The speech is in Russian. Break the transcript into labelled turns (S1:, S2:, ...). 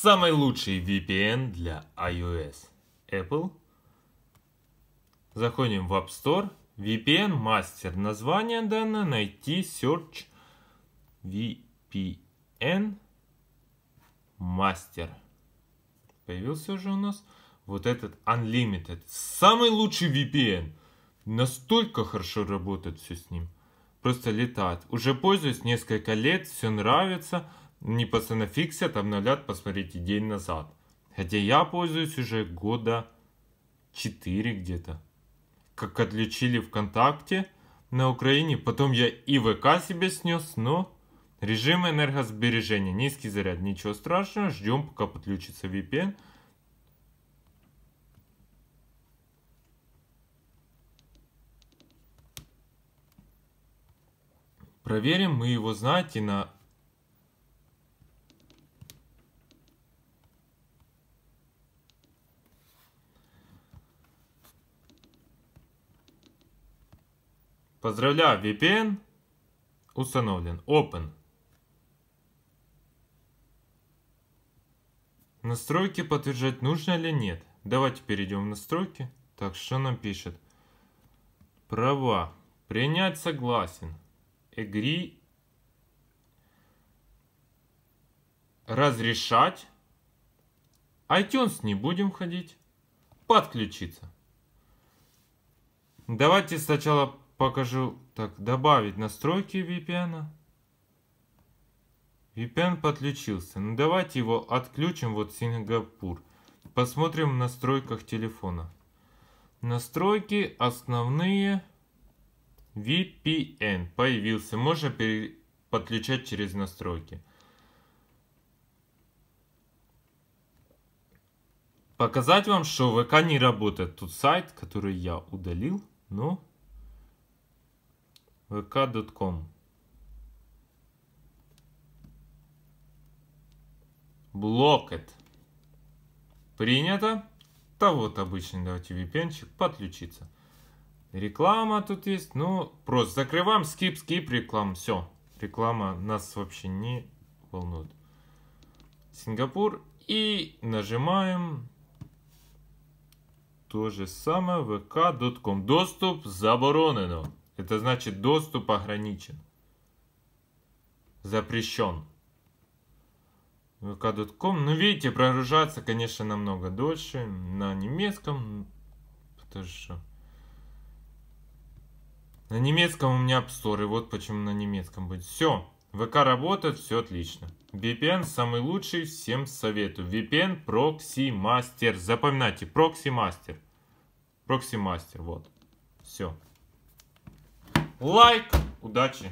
S1: самый лучший VPN для iOS. Apple. Заходим в App Store. VPN Master. Название данное. Найти Search VPN Master. Появился уже у нас вот этот Unlimited. Самый лучший VPN. Настолько хорошо работает все с ним. Просто летает. Уже пользуюсь несколько лет, все нравится. Они постоянно фиксят, обновляют, посмотрите, день назад. Хотя я пользуюсь уже года 4 где-то. Как отличили ВКонтакте на Украине, потом я и ВК себе снес, но режим энергосбережения, низкий заряд, ничего страшного, ждем пока подключится VPN. Проверим, мы его знаете на Поздравляю, VPN установлен. Open. Настройки подтверждать нужно или нет. Давайте перейдем в настройки. Так, что нам пишет? Права. Принять согласен. Agree. Разрешать. iTunes не будем ходить. Подключиться. Давайте сначала покажу. Так, добавить настройки VPN. VPN подключился. Ну, давайте его отключим, вот Сингапур. Посмотрим в настройках телефона. Настройки основные. VPN появился. Можно подключать через настройки. Показать вам, что ВК не работает. Тут сайт, который я удалил, но ну, vk.com Блокет. Принято. Да вот обычный, давайте vpn подключиться. Реклама тут есть. Ну, просто закрываем, скип, скип, реклам Все. Реклама нас вообще не волнует. Сингапур. И нажимаем то же самое vk.com. Доступ заборонено. Это значит доступ ограничен. Запрещен. vk.com. Ну, видите, прогружаться, конечно, намного дольше на немецком. Потому что... На немецком у меня App вот почему на немецком будет. Все, ВК работает, все отлично. VPN самый лучший, всем советую. VPN Proxy Master. Запоминайте, Proxy Master. Proxy Master, вот. Все лайк. Удачи!